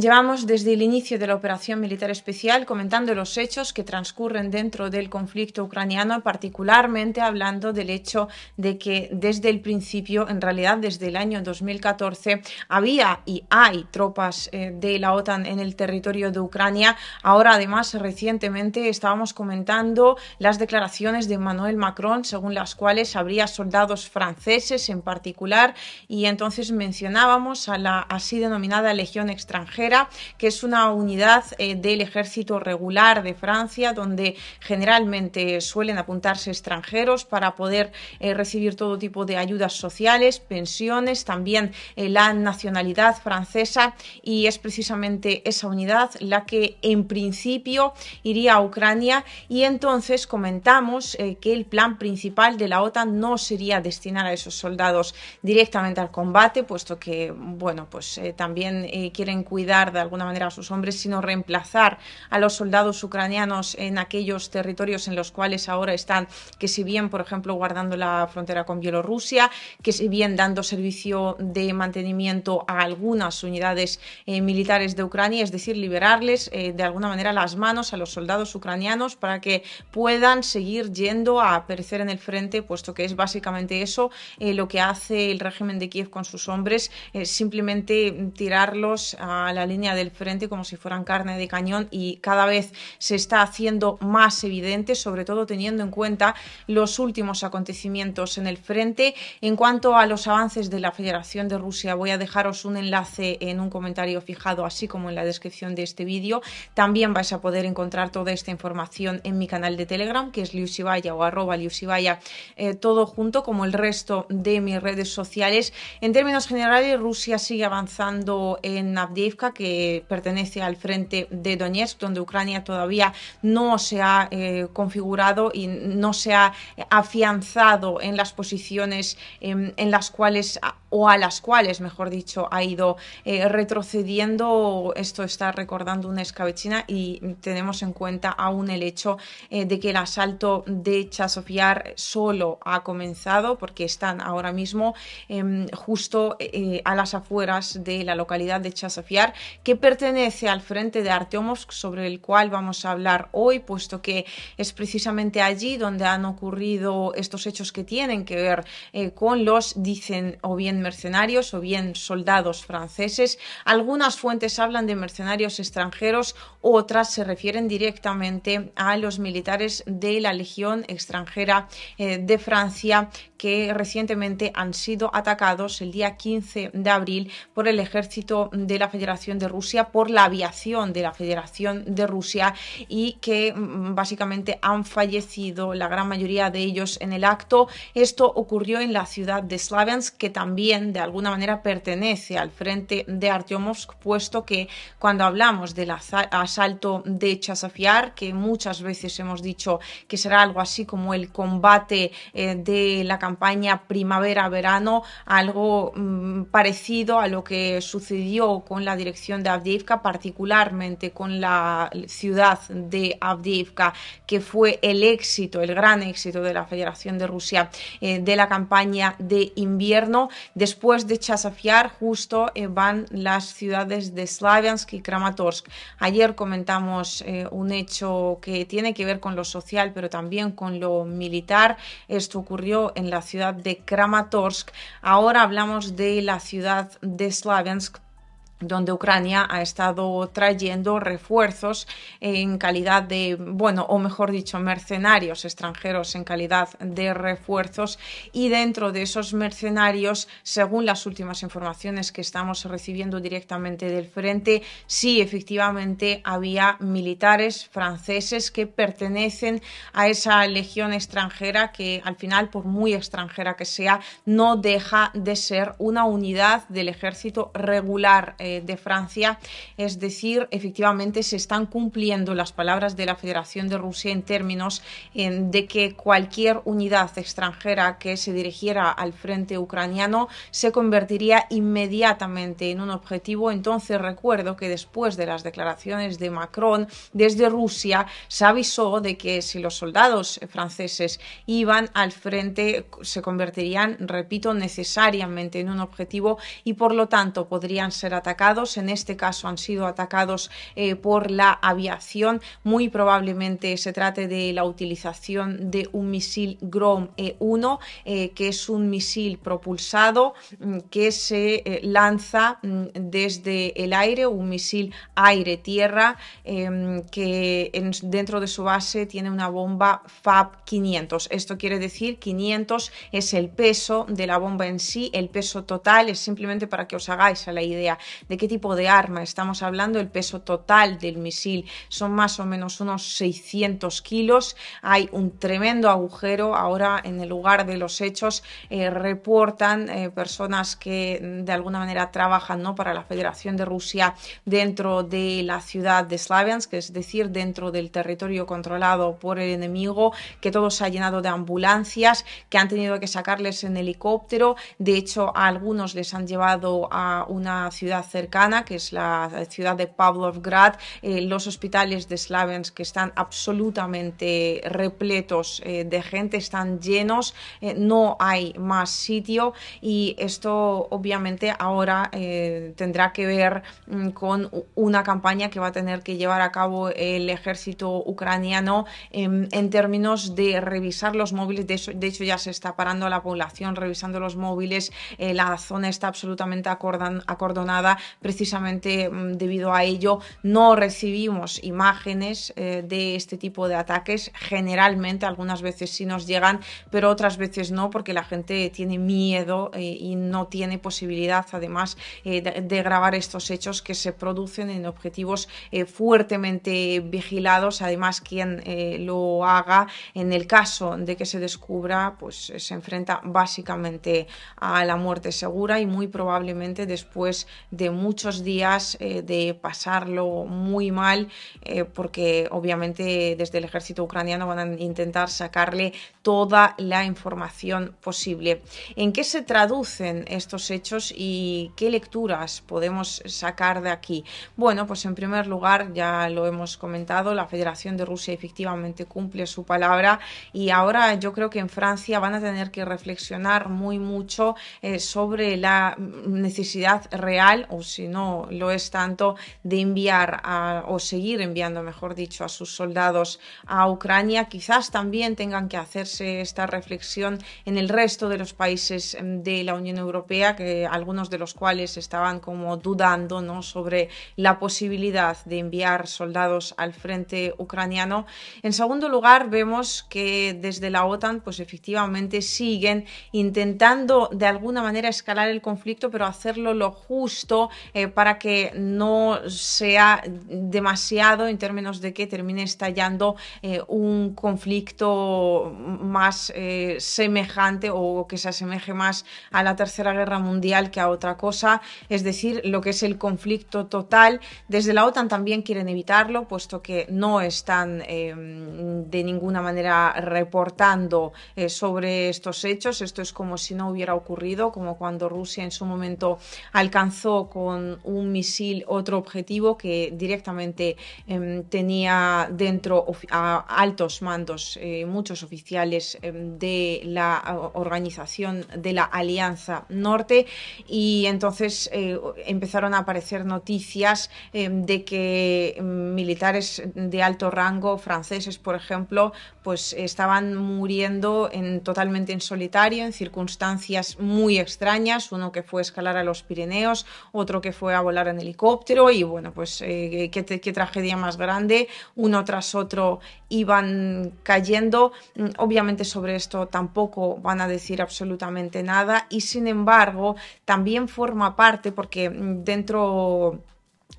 Llevamos desde el inicio de la operación militar especial comentando los hechos que transcurren dentro del conflicto ucraniano, particularmente hablando del hecho de que desde el principio, en realidad desde el año 2014, había y hay tropas eh, de la OTAN en el territorio de Ucrania. Ahora, además, recientemente estábamos comentando las declaraciones de Emmanuel Macron, según las cuales habría soldados franceses en particular, y entonces mencionábamos a la así denominada Legión extranjera que es una unidad eh, del ejército regular de Francia, donde generalmente suelen apuntarse extranjeros para poder eh, recibir todo tipo de ayudas sociales, pensiones, también eh, la nacionalidad francesa y es precisamente esa unidad la que en principio iría a Ucrania y entonces comentamos que el plan principal de la OTAN no sería destinar a esos soldados directamente al combate, puesto que bueno, pues también quieren cuidar dar de alguna manera a sus hombres, sino reemplazar a los soldados ucranianos en aquellos territorios en los cuales ahora están, que si bien, por ejemplo, guardando la frontera con Bielorrusia, que si bien dando servicio de mantenimiento a algunas unidades eh, militares de Ucrania, es decir, liberarles eh, de alguna manera las manos a los soldados ucranianos para que puedan seguir yendo a perecer en el frente, puesto que es básicamente eso eh, lo que hace el régimen de Kiev con sus hombres, simplemente tirarlos a la la línea del frente como si fueran carne de cañón y cada vez se está haciendo más evidente, sobre todo teniendo en cuenta los últimos acontecimientos en el frente. En cuanto a los avances de la Federación de Rusia, voy a dejaros un enlace en un comentario fijado, así como en la descripción de este vídeo. También vais a poder encontrar toda esta información en mi canal de Telegram, que es liusibaya o arroba liusibaya eh, todo junto como el resto de mis redes sociales. En términos generales, Rusia sigue avanzando en Abdiivka, que pertenece al frente de Donetsk, donde Ucrania todavía no se ha eh, configurado y no se ha eh, afianzado en las posiciones em, en las cuales o a las cuales, mejor dicho, ha ido eh, retrocediendo. Esto está recordando una escabechina y tenemos en cuenta aún el hecho eh, de que el asalto de Chasofiar solo ha comenzado porque están ahora mismo em, justo eh, a las afueras de la localidad de Chasofiar que pertenece al frente de arteomos sobre el cual vamos a hablar hoy, puesto que es precisamente allí donde han ocurrido estos hechos que tienen que ver con los, dicen o bien mercenarios o bien soldados franceses. Algunas fuentes hablan de mercenarios extranjeros, otras se refieren directamente a los militares de la Legión extranjera eh, de Francia que recientemente han sido atacados el día 15 de abril por el ejército de la Federación de Rusia, por la aviación de la Federación de Rusia y que mm, básicamente han fallecido la gran mayoría de ellos en el acto. Esto ocurrió en la ciudad de Slavensk, que también de alguna manera pertenece al frente de Artyomovsk, puesto que cuando hablamos del asalto de Chasafiar, que muchas veces hemos dicho que será algo así como el combate eh, de la campaña campaña primavera-verano, algo mm, parecido a lo que sucedió con la dirección de Avdiivka, particularmente con la ciudad de Avdiivka, que fue el éxito, el gran éxito de la Federación de Rusia eh, de la campaña de invierno. Después de Chasafiar, justo eh, van las ciudades de Slaviansk y Kramatorsk. Ayer comentamos eh, un hecho que tiene que ver con lo social, pero también con lo militar. Esto ocurrió en la ciudad de Kramatorsk. Ahora hablamos de la ciudad de Slavensk donde Ucrania ha estado trayendo refuerzos en calidad de, bueno, o mejor dicho, mercenarios extranjeros en calidad de refuerzos y dentro de esos mercenarios, según las últimas informaciones que estamos recibiendo directamente del frente, sí, efectivamente había militares franceses que pertenecen a esa legión extranjera que al final, por muy extranjera que sea, no deja de ser una unidad del ejército regular. Eh, Francia. Es decir, efectivamente se están cumpliendo las palabras de la Federación de Rusia en términos de que cualquier unidad extranjera que se dirigiera al frente ucraniano se convertiría inmediatamente en un objetivo. Entonces, recuerdo que después de las declaraciones de Macron, desde Rusia se avisó de que si los soldados franceses iban al frente se convertirían, repito, necesariamente en un objetivo y por lo tanto podrían ser atacados en este caso han sido atacados eh, por la aviación, muy probablemente se trate de la utilización de un misil Grom E1, eh, que es un misil propulsado mm, que se eh, lanza mm, desde el aire, un misil aire-tierra que dentro de su base tiene una bomba FAB 500. Esto quiere decir 500 es el peso de la bomba en sí, el peso total es simplemente para que os hagáis la idea de qué tipo de arma estamos hablando, el peso total del misil son más o menos unos 600 kilos, hay un tremendo agujero, ahora en el lugar de los hechos eh, reportan eh, personas que mm, de alguna manera trabajan ¿no? para la Federación de Rusia dentro de la ciudad de Slaviansk, es decir, dentro del territorio controlado por el enemigo, que todo se ha llenado de ambulancias, que han tenido que sacarles en helicóptero, de hecho a algunos les han llevado a una ciudad cercana eh, cercana, que es la ciudad de Pavlovgrad, eh, los hospitales de Slavensk que están absolutamente repletos eh, de gente, están llenos, eh, no hay más sitio y esto obviamente ahora tendrá que ver mm, con una campaña que va a tener que llevar a cabo el ejército ucraniano em, en términos de revisar los móviles, de hecho, ya se está parando la población revisando los móviles, la zona está absolutamente acordonada precisamente mm, debido a ello no recibimos imágenes eh, de este tipo de ataques. Generalmente, algunas veces sí nos llegan, pero otras veces no, porque la gente tiene miedo eh, y no tiene posibilidad, además, eh, de, de, grabar estos hechos que se producen en objetivos fuertemente vigilados. Además, quien lo haga, en el caso de que se descubra, pues se enfrenta básicamente a la muerte segura y muy probablemente después de muchos días eh, de pasarlo muy mal, eh, porque obviamente desde el ejército ucraniano van a intentar sacarle toda la información posible. ¿En qué se traducen estos hechos y qué lecturas podemos sacar de aquí? Bueno, pues en primer lugar, ya lo hemos comentado, la Federación de Rusia efectivamente cumple su palabra y ahora yo creo que en Francia van a tener que reflexionar muy mucho eh, sobre la necesidad real o si no lo es tanto, de enviar o seguir enviando, mejor dicho, a sus soldados a Ucrania, quizás también tengan que hacerse esta reflexión en el resto de los países em, de la Unión Europea, que algunos de los cuales estaban como dudando ¿no? sobre la posibilidad de enviar soldados al frente ucraniano. En segundo lugar, vemos que desde la OTAN, pues efectivamente siguen intentando de alguna manera escalar el conflicto, pero hacerlo lo justo eh, para que no sea demasiado en términos de que termine estallando eh, un conflicto más eh, semejante o que se asemeje más a la Tercera Guerra Mundial que a otra cosa, es decir, lo que es el conflicto total. Desde la OTAN también quieren evitarlo, puesto que no están de ninguna manera reportando sobre estos hechos. Esto es como si no hubiera ocurrido, como cuando Rusia en su momento alcanzó con un misil otro objetivo que directamente em, tenía dentro a altos mandos, eh, muchos oficiales em, de la organización de la Alianza Norte y entonces eh, empezaron a aparecer noticias em, de que militares de alto rango franceses, por ejemplo, pues estaban muriendo totalmente en solitario, en circunstancias muy extrañas, uno que fue escalar a los Pirineos, que fue a volar en helicóptero y bueno, pues eh, qué, tragedia más grande, uno tras otro iban cayendo. Mm, obviamente sobre esto tampoco van a decir absolutamente nada y sin embargo también forma parte porque mm, dentro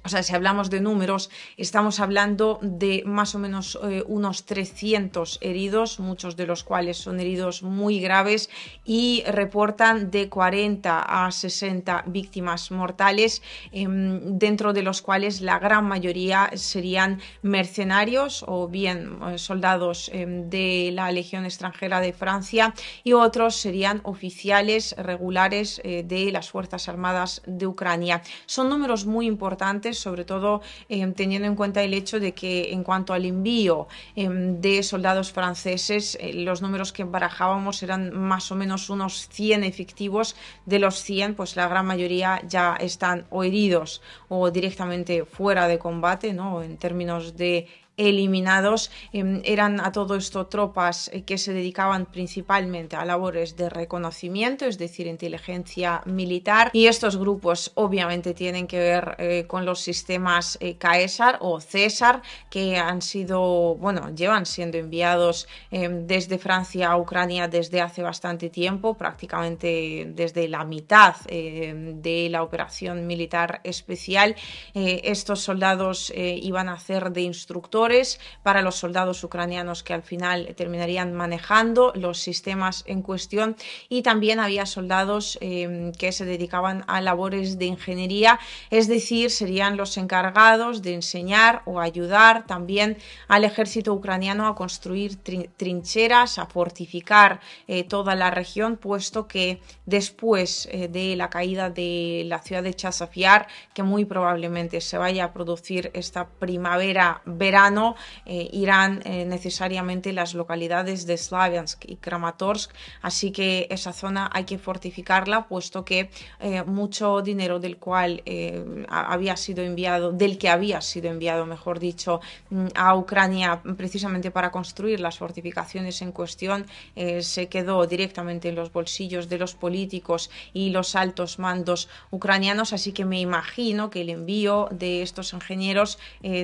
o sea, si hablamos de números, estamos hablando de más o menos eh, unos 300 heridos, muchos de los cuales son heridos muy graves y reportan de 40 a 60 víctimas mortales, em, dentro de los cuales la gran mayoría serían mercenarios o bien eh, soldados em, de la Legión extranjera de Francia y otros serían oficiales regulares eh, de las Fuerzas Armadas de Ucrania. Son números muy importantes sobre todo em, teniendo en cuenta el hecho de que en cuanto al envío em, de soldados franceses, eh, los números que barajábamos eran más o menos unos 100 efectivos. De los 100, pues la gran mayoría ya están o heridos o directamente fuera de combate, ¿no? En términos de eliminados em, eran a todo esto tropas eh, que se dedicaban principalmente a labores de reconocimiento, es decir, inteligencia militar. Y estos grupos obviamente tienen que ver eh, con los sistemas eh, Caesar o César, que han sido, bueno, llevan siendo enviados em, desde Francia a Ucrania desde hace bastante tiempo, prácticamente desde la mitad em, de la operación militar especial. estos soldados iban a ser de instructores para los soldados ucranianos que al final terminarían manejando los sistemas en cuestión y también había soldados eh, que se dedicaban a labores de ingeniería, es decir, serían los encargados de enseñar o ayudar también al ejército ucraniano a construir trincheras, a fortificar eh, toda la región, puesto que después eh, de la caída de la ciudad de Chasafiar, que muy probablemente se vaya a producir esta primavera-verano, eh, irán eh, necesariamente las localidades de Slavyansk y Kramatorsk, así que esa zona hay que fortificarla, puesto que eh, mucho dinero del cual había sido enviado, del que había sido enviado, mejor dicho, mm, a Ucrania precisamente para construir las fortificaciones en cuestión, se quedó directamente en los bolsillos de los políticos y los altos mandos ucranianos, así que me imagino que el envío de estos ingenieros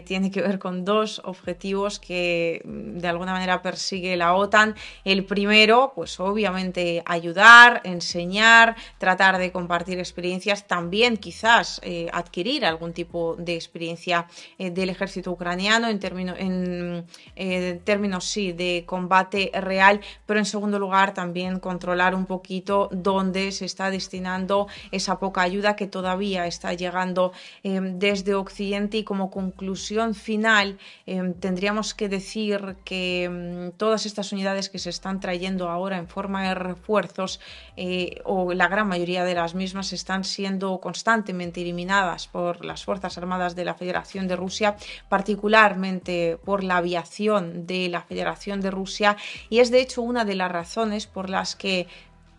tiene que ver con dos objetivos que mm, de alguna manera persigue la OTAN. El primero, pues obviamente ayudar, enseñar, tratar de compartir experiencias, también quizás eh, adquirir algún tipo de experiencia eh, del ejército ucraniano en, término, en eh, términos, sí, de combate real, pero en segundo lugar también controlar un poquito dónde se está destinando esa poca ayuda que todavía está llegando em, desde Occidente y como conclusión final Em, tendríamos que decir que mm, todas estas unidades que se están trayendo ahora en forma de refuerzos, eh, o la gran mayoría de las mismas, están siendo constantemente eliminadas por las Fuerzas Armadas de la Federación de Rusia, particularmente por la aviación de la Federación de Rusia, y es de hecho una de las razones por las que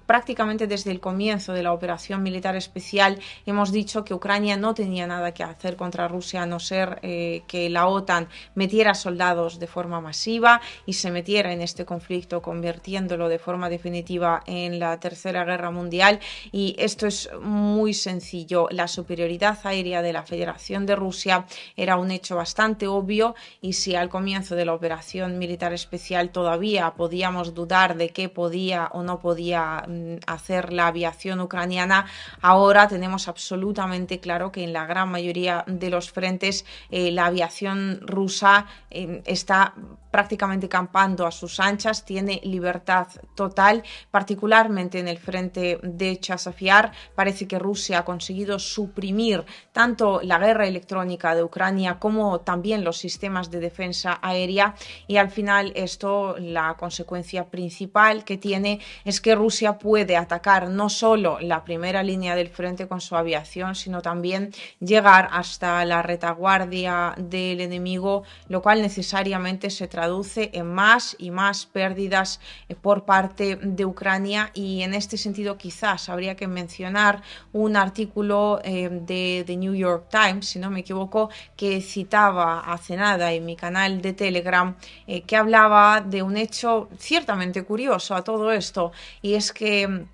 prácticamente desde el comienzo de la operación militar especial hemos dicho que Ucrania no tenía nada que hacer contra Rusia a no ser eh, que la OTAN metiera soldados de forma masiva y se metiera en este conflicto convirtiéndolo de forma definitiva en la Tercera Guerra Mundial y esto es muy sencillo. La superioridad aérea de la Federación de Rusia era un hecho bastante obvio y si al comienzo de la operación militar especial todavía podíamos dudar de qué podía o no podía mm, hacer la aviación ucraniana, ahora tenemos absolutamente claro que en la gran mayoría de los frentes eh, la aviación rusa eh, está prácticamente campando a sus anchas, tiene libertad total, particularmente en el frente de Chasafiar. Parece que Rusia ha conseguido suprimir tanto la guerra electrónica de Ucrania como también los sistemas de defensa aérea y al final esto, la consecuencia principal que tiene es que Rusia puede atacar no solo la primera línea del frente con su aviación, sino también llegar hasta la retaguardia del enemigo, lo cual necesariamente se traduce traduce en más y más pérdidas eh, por parte de Ucrania y en este sentido quizás habría que mencionar un artículo eh, de, The New York Times, si no me equivoco, que citaba hace nada en mi canal de Telegram, eh, que hablaba de un hecho ciertamente curioso a todo esto y es que mm,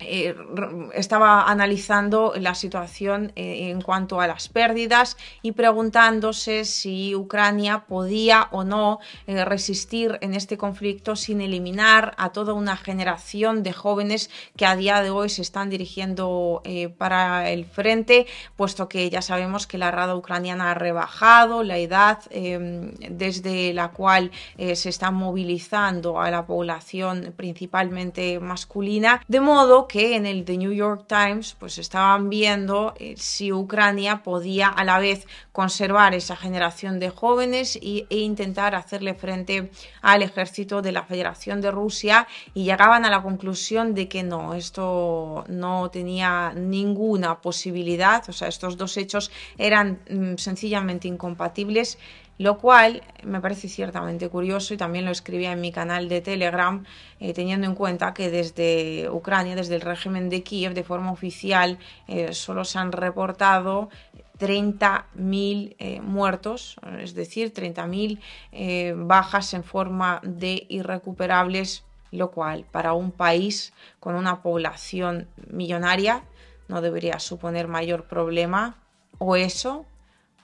eh, estaba analizando la situación eh, en cuanto a las pérdidas y preguntándose si Ucrania podía o no eh, resistir en este conflicto sin eliminar a toda una generación de jóvenes que a día de hoy se están dirigiendo para el frente, puesto que ya sabemos que la Rada ucraniana ha rebajado la edad em, desde la cual se está movilizando a la población principalmente masculina, de modo que en el The New York Times pues estaban viendo eh, si Ucrania podía a la vez conservar esa generación de jóvenes e intentar hacerle frente al ejército de la Federación de Rusia y llegaban a la conclusión de que no, esto no tenía ninguna posibilidad, o sea, estos dos hechos eran mm, sencillamente incompatibles lo cual me parece ciertamente curioso y también lo escribía en mi canal de Telegram, eh, teniendo en cuenta que desde Ucrania, desde el régimen de Kiev, de forma oficial, eh, solo se han reportado 30.000 eh, muertos, es decir, 30.000 bajas en forma de irrecuperables, lo cual para un país con una población millonaria no debería suponer mayor problema o eso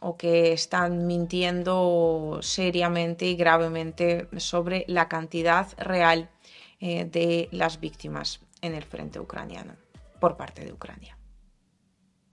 o que están mintiendo seriamente y gravemente sobre la cantidad real eh, de las víctimas en el frente ucraniano por parte de Ucrania.